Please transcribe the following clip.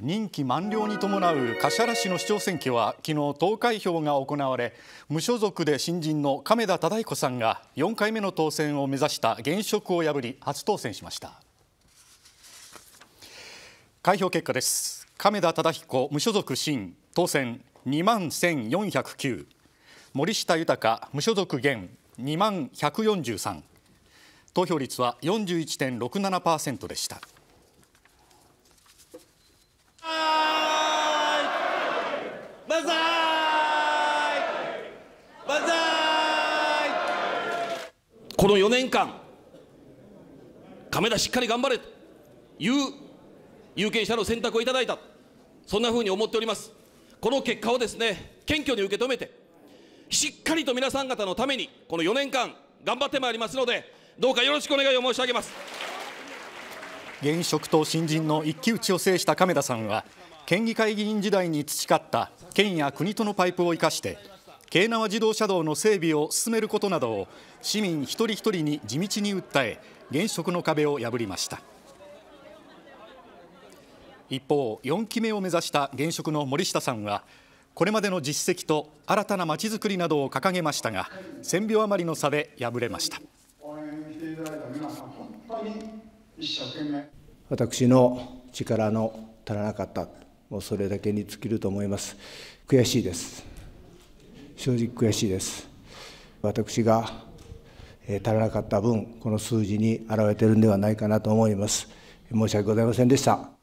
任期満了に伴う橿原市の市長選挙は昨日投開票が行われ無所属で新人の亀田忠彦さんが4回目の当選を目指した現職を破り初当選しました開票結果です亀田忠彦無所属新当選2万1409森下豊無所属現2万143投票率は41.67%でした。万歳万歳この4年間亀田しっかり頑張れという有権者の選択をいただいたそんなふうに思っておりますこの結果をですね謙虚に受け止めてしっかりと皆さん方のためにこの4年間頑張ってまいりますのでどうかよろしくお願いを申し上げます現職と新人の一騎打ちを制した亀田さんは県議会議員時代に培った県や国とのパイプを生かして京奈和自動車道の整備を進めることなどを市民一人一人に地道に訴え現職の壁を破りました一方4期目を目指した現職の森下さんはこれまでの実績と新たなまちづくりなどを掲げましたが1000票余りの差で敗れました私の力の足らなかったもうそれだけに尽きると思います。悔しいです。正直悔しいです。私が足らなかった分、この数字に表れているんではないかなと思います。申し訳ございませんでした。